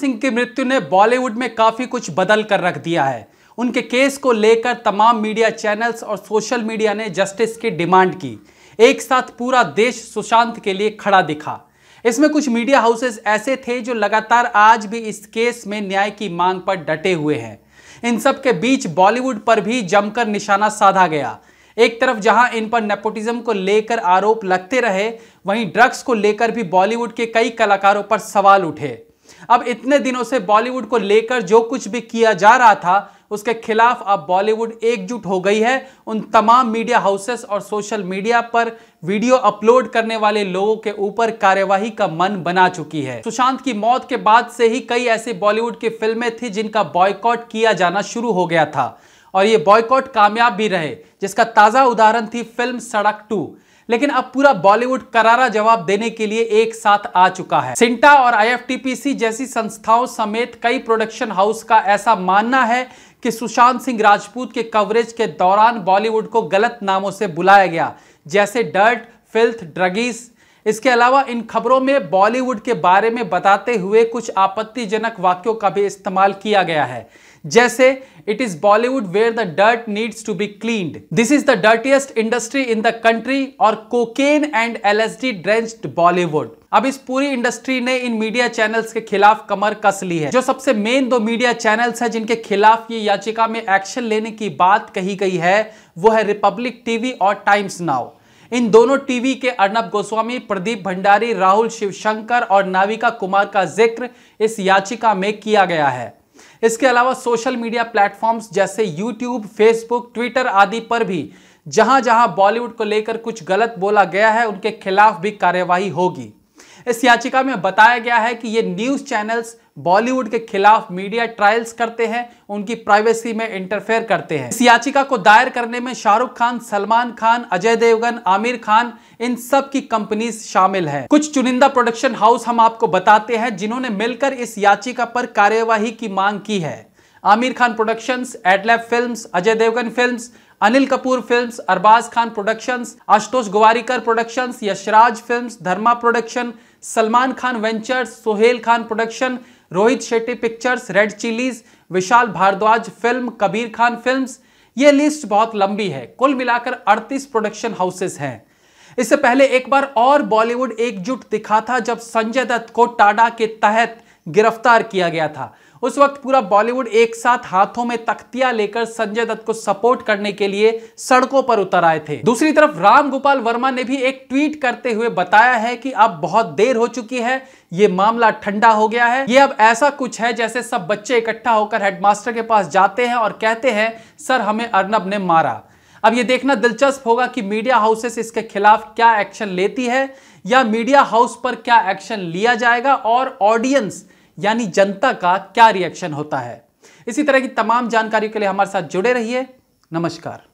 सिंह की मृत्यु ने बॉलीवुड में काफ़ी कुछ बदल कर रख दिया है उनके केस को लेकर तमाम मीडिया चैनल्स और सोशल मीडिया ने जस्टिस की डिमांड की एक साथ पूरा देश सुशांत के लिए खड़ा दिखा इसमें कुछ मीडिया हाउसेस ऐसे थे जो लगातार आज भी इस केस में न्याय की मांग पर डटे हुए हैं इन सब के बीच बॉलीवुड पर भी जमकर निशाना साधा गया एक तरफ जहां इन पर नेपोटिज्म को लेकर आरोप लगते रहे वहीं ड्रग्स को लेकर भी बॉलीवुड के कई कलाकारों पर सवाल उठे अब इतने दिनों से बॉलीवुड को लेकर जो कुछ भी किया जा रहा था उसके खिलाफ अब बॉलीवुड एकजुट हो गई है उन तमाम मीडिया हाउसेस और सोशल मीडिया पर वीडियो अपलोड करने वाले लोगों के ऊपर कार्यवाही का मन बना चुकी है सुशांत की मौत के बाद से ही कई ऐसी बॉलीवुड की फिल्में थी जिनका बॉयकॉट किया जाना शुरू हो गया था और ये बॉयकॉट कामयाब भी रहे जिसका ताज़ा उदाहरण थी फिल्म सड़क टू लेकिन अब पूरा बॉलीवुड करारा जवाब देने के लिए एक साथ आ चुका है सिंटा और आईएफटीपीसी जैसी संस्थाओं समेत कई प्रोडक्शन हाउस का ऐसा मानना है कि सुशांत सिंह राजपूत के कवरेज के दौरान बॉलीवुड को गलत नामों से बुलाया गया जैसे डर्ट फिल्थ ड्रगीज इसके अलावा इन खबरों में बॉलीवुड के बारे में बताते हुए कुछ आपत्तिजनक वाक्यों का भी इस्तेमाल किया गया है जैसे it is Bollywood where the dirt needs to be clean this is the dirtiest industry in the country और cocaine and L D drenched Bollywood अब इस पूरी इंडस्ट्री ने इन मीडिया चैनल्स के खिलाफ कमर कस ली है जो सबसे मेन दो मीडिया चैनल्स हैं जिनके खिलाफ ये याचिका में एक्शन लेने की बात कही गई है वो है रिपब्लिक टीवी और टाइम्स नाउ इन दोनों टीवी के अर्नब गोस्वामी प्रदीप भंडारी राहुल शिवशंकर और नाविका कुमार का जिक्र इस याचिका में किया गया है इसके अलावा सोशल मीडिया प्लेटफॉर्म्स जैसे यूट्यूब फेसबुक ट्विटर आदि पर भी जहां जहां बॉलीवुड को लेकर कुछ गलत बोला गया है उनके खिलाफ भी कार्यवाही होगी इस याचिका में बताया गया है कि ये न्यूज़ चैनल्स बॉलीवुड के खिलाफ मीडिया ट्रायल्स करते हैं उनकी प्राइवेसी में इंटरफेयर करते हैं इस याचिका को दायर करने में शाहरुख खान सलमान खान अजय देवगन आमिर खान इन सब की कंपनीज शामिल हैं कुछ चुनिंदा प्रोडक्शन हाउस हम आपको बताते हैं जिन्होंने मिलकर इस याचिका पर कार्यवाही की मांग की है Aamir Khan productions Adlab films Ajay Devgn films Anil Kapoor films Arbaaz Khan productions Ashutosh Gowariker productions Yash Raj films Dharma production Salman Khan ventures Sohail Khan production Rohit Shetty pictures red chillies Vishal Bhardwaj film Kabir Khan films ये लिस्ट बहुत लंबी है कुल मिलाकर 38 प्रोडक्शन हाउसेस हैं इससे पहले एक बार और बॉलीवुड एकजुट दिखा था जब संजय दत्त को टाडा के तहत गिरफ्तार किया गया था उस वक्त पूरा बॉलीवुड एक साथ हाथों में तख्तियां लेकर संजय दत्त को सपोर्ट करने के लिए सड़कों पर उतर आए थे दूसरी तरफ राम गोपाल वर्मा ने भी एक ट्वीट करते हुए बताया है कि अब बहुत देर हो चुकी है ये मामला ठंडा हो गया है ये अब ऐसा कुछ है जैसे सब बच्चे इकट्ठा होकर हेडमास्टर के पास जाते हैं और कहते हैं सर हमें अर्नब ने मारा अब ये देखना दिलचस्प होगा कि मीडिया हाउसेस इसके खिलाफ क्या एक्शन लेती है या मीडिया हाउस पर क्या एक्शन लिया जाएगा और ऑडियंस यानी जनता का क्या रिएक्शन होता है इसी तरह की तमाम जानकारी के लिए हमारे साथ जुड़े रहिए नमस्कार